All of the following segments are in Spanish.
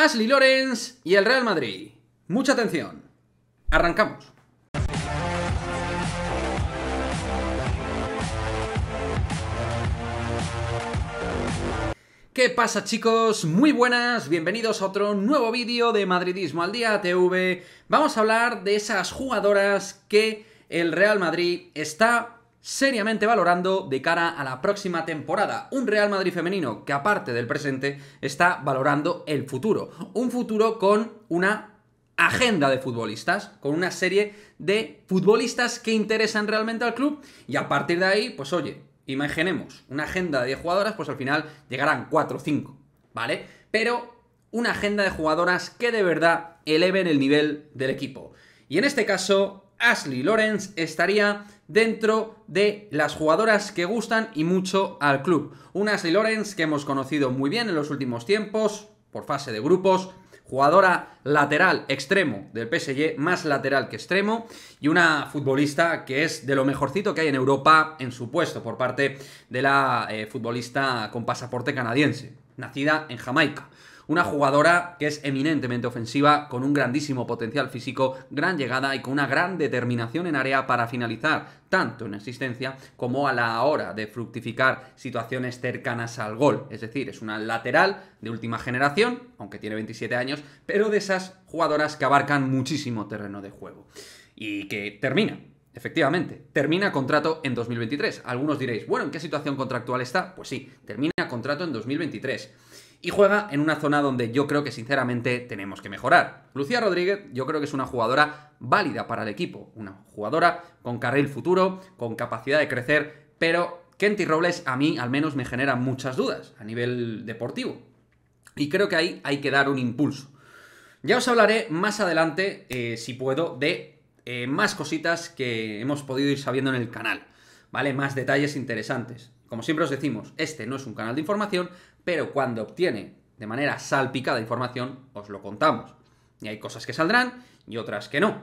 Ashley Lorenz y el Real Madrid. Mucha atención. Arrancamos. ¿Qué pasa chicos? Muy buenas, bienvenidos a otro nuevo vídeo de Madridismo al Día TV. Vamos a hablar de esas jugadoras que el Real Madrid está seriamente valorando de cara a la próxima temporada. Un Real Madrid femenino que aparte del presente está valorando el futuro. Un futuro con una agenda de futbolistas, con una serie de futbolistas que interesan realmente al club y a partir de ahí, pues oye, imaginemos una agenda de jugadoras, pues al final llegarán 4 o 5, ¿vale? Pero una agenda de jugadoras que de verdad eleven el nivel del equipo. Y en este caso, Ashley Lawrence estaría dentro de las jugadoras que gustan y mucho al club. Una Ashley Lawrence que hemos conocido muy bien en los últimos tiempos, por fase de grupos, jugadora lateral extremo del PSG, más lateral que extremo, y una futbolista que es de lo mejorcito que hay en Europa en su puesto por parte de la eh, futbolista con pasaporte canadiense, nacida en Jamaica. Una jugadora que es eminentemente ofensiva, con un grandísimo potencial físico, gran llegada y con una gran determinación en área para finalizar, tanto en asistencia como a la hora de fructificar situaciones cercanas al gol. Es decir, es una lateral de última generación, aunque tiene 27 años, pero de esas jugadoras que abarcan muchísimo terreno de juego. Y que termina Efectivamente, termina contrato en 2023. Algunos diréis, bueno, ¿en qué situación contractual está? Pues sí, termina contrato en 2023 y juega en una zona donde yo creo que sinceramente tenemos que mejorar. Lucía Rodríguez yo creo que es una jugadora válida para el equipo, una jugadora con carril futuro, con capacidad de crecer, pero Kenty Robles a mí al menos me genera muchas dudas a nivel deportivo. Y creo que ahí hay que dar un impulso. Ya os hablaré más adelante, eh, si puedo, de eh, más cositas que hemos podido ir sabiendo en el canal. ¿Vale? Más detalles interesantes. Como siempre os decimos, este no es un canal de información, pero cuando obtiene de manera salpicada información, os lo contamos. Y hay cosas que saldrán y otras que no.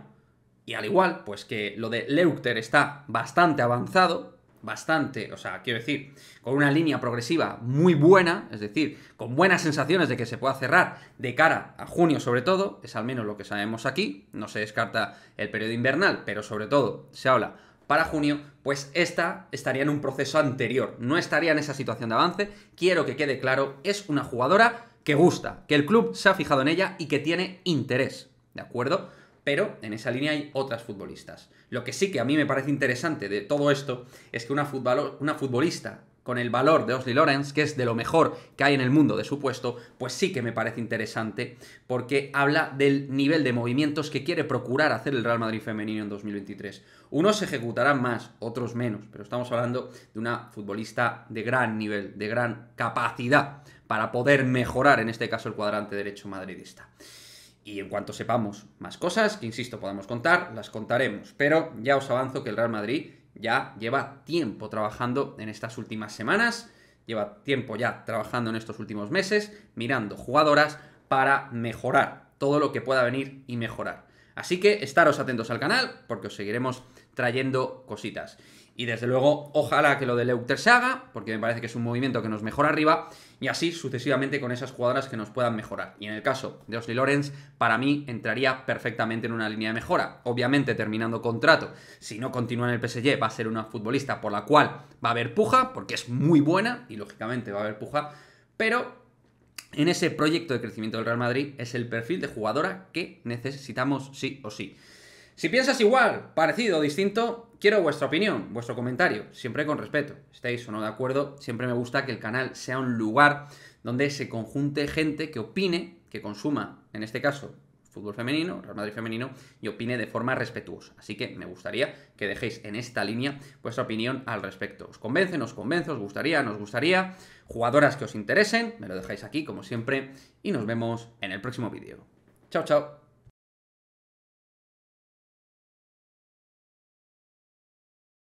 Y al igual, pues que lo de Leuchter está bastante avanzado, bastante, o sea, quiero decir, con una línea progresiva muy buena, es decir, con buenas sensaciones de que se pueda cerrar de cara a junio sobre todo, es al menos lo que sabemos aquí, no se descarta el periodo invernal, pero sobre todo se habla para junio, pues esta estaría en un proceso anterior, no estaría en esa situación de avance. Quiero que quede claro, es una jugadora que gusta, que el club se ha fijado en ella y que tiene interés, ¿de acuerdo? Pero en esa línea hay otras futbolistas. Lo que sí que a mí me parece interesante de todo esto es que una, una futbolista con el valor de Osley Lawrence, que es de lo mejor que hay en el mundo de su puesto, pues sí que me parece interesante, porque habla del nivel de movimientos que quiere procurar hacer el Real Madrid femenino en 2023. Unos se ejecutarán más, otros menos, pero estamos hablando de una futbolista de gran nivel, de gran capacidad para poder mejorar, en este caso, el cuadrante derecho madridista. Y en cuanto sepamos más cosas, que insisto, podamos contar, las contaremos. Pero ya os avanzo que el Real Madrid ya lleva tiempo trabajando en estas últimas semanas, lleva tiempo ya trabajando en estos últimos meses, mirando jugadoras para mejorar todo lo que pueda venir y mejorar. Así que estaros atentos al canal porque os seguiremos trayendo cositas. Y desde luego, ojalá que lo de Leuter se haga, porque me parece que es un movimiento que nos mejora arriba, y así sucesivamente con esas jugadoras que nos puedan mejorar. Y en el caso de Osley Lorenz, para mí entraría perfectamente en una línea de mejora. Obviamente, terminando contrato, si no continúa en el PSG, va a ser una futbolista por la cual va a haber puja, porque es muy buena, y lógicamente va a haber puja, pero en ese proyecto de crecimiento del Real Madrid es el perfil de jugadora que necesitamos sí o sí. Si piensas igual, parecido o distinto, quiero vuestra opinión, vuestro comentario, siempre con respeto. ¿Estáis o no de acuerdo? Siempre me gusta que el canal sea un lugar donde se conjunte gente que opine, que consuma, en este caso, fútbol femenino, Real Madrid femenino, y opine de forma respetuosa. Así que me gustaría que dejéis en esta línea vuestra opinión al respecto. ¿Os convence? ¿Nos convence? ¿Os gustaría? ¿Nos gustaría? Jugadoras que os interesen, me lo dejáis aquí como siempre y nos vemos en el próximo vídeo. Chao, chao.